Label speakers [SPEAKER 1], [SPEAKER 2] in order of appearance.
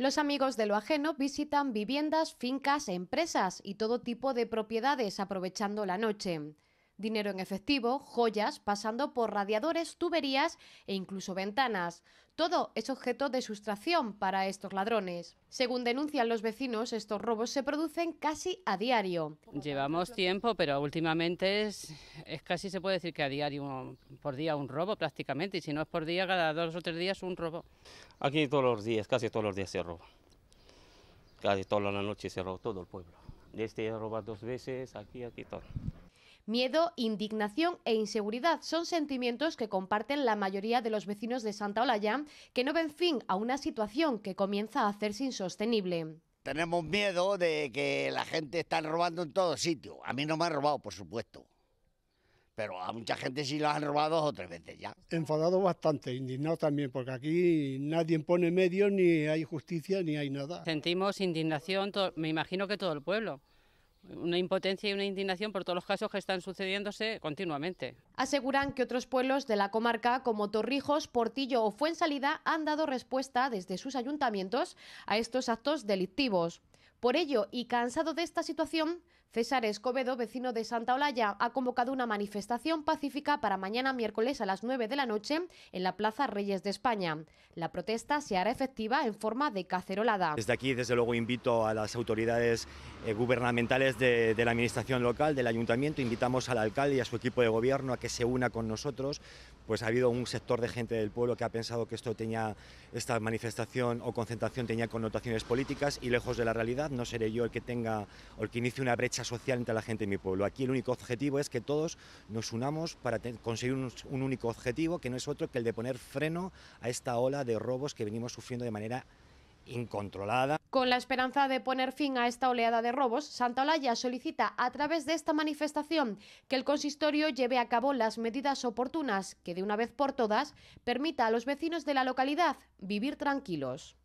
[SPEAKER 1] Los amigos de lo ajeno visitan viviendas, fincas, e empresas y todo tipo de propiedades aprovechando la noche dinero en efectivo, joyas, pasando por radiadores, tuberías e incluso ventanas. Todo es objeto de sustracción para estos ladrones. Según denuncian los vecinos, estos robos se producen casi a diario.
[SPEAKER 2] Llevamos tiempo, pero últimamente es, casi se puede decir que a diario, por día un robo prácticamente, y si no es por día, cada dos o tres días un robo. Aquí todos los días, casi todos los días se roba. Casi toda la noche se roba todo el pueblo. Este roba dos veces, aquí, aquí todo.
[SPEAKER 1] Miedo, indignación e inseguridad son sentimientos que comparten la mayoría de los vecinos de Santa Olalla, que no ven fin a una situación que comienza a hacerse insostenible.
[SPEAKER 3] Tenemos miedo de que la gente está robando en todo sitio. A mí no me han robado, por supuesto. Pero a mucha gente sí lo han robado
[SPEAKER 2] dos o tres veces ya. Enfadado bastante, indignado también, porque aquí nadie pone medios, ni hay justicia, ni hay nada. Sentimos indignación, me imagino que todo el pueblo una impotencia y una indignación por todos los casos que están sucediéndose continuamente.
[SPEAKER 1] Aseguran que otros pueblos de la comarca, como Torrijos, Portillo o Fuensalida, han dado respuesta desde sus ayuntamientos a estos actos delictivos. Por ello, y cansado de esta situación, César Escobedo, vecino de Santa Olalla, ha convocado una manifestación pacífica para mañana miércoles a las 9 de la noche en la Plaza Reyes de España. La protesta se hará efectiva en forma de cacerolada. Desde
[SPEAKER 3] aquí, desde luego, invito a las autoridades eh, gubernamentales de, la Administración local, del Ayuntamiento, invitamos al alcalde y a su equipo de gobierno a que se una con nosotros, pues ha habido un sector de gente del pueblo que ha pensado que esto tenía, esta manifestación o concentración tenía connotaciones políticas y lejos de la realidad, no seré yo el que tenga o el que inicie una brecha social entre la gente de mi pueblo. Aquí el único objetivo es que todos nos unamos para conseguir un, un único objetivo, que no es otro que el de poner freno a esta ola de robos que venimos sufriendo de manera incontrolada.
[SPEAKER 1] Con la esperanza de poner fin a esta oleada de robos, Santa Olalla solicita a través de esta manifestación que el consistorio lleve a cabo las medidas oportunas que de una vez por todas permita a los vecinos de la localidad vivir tranquilos.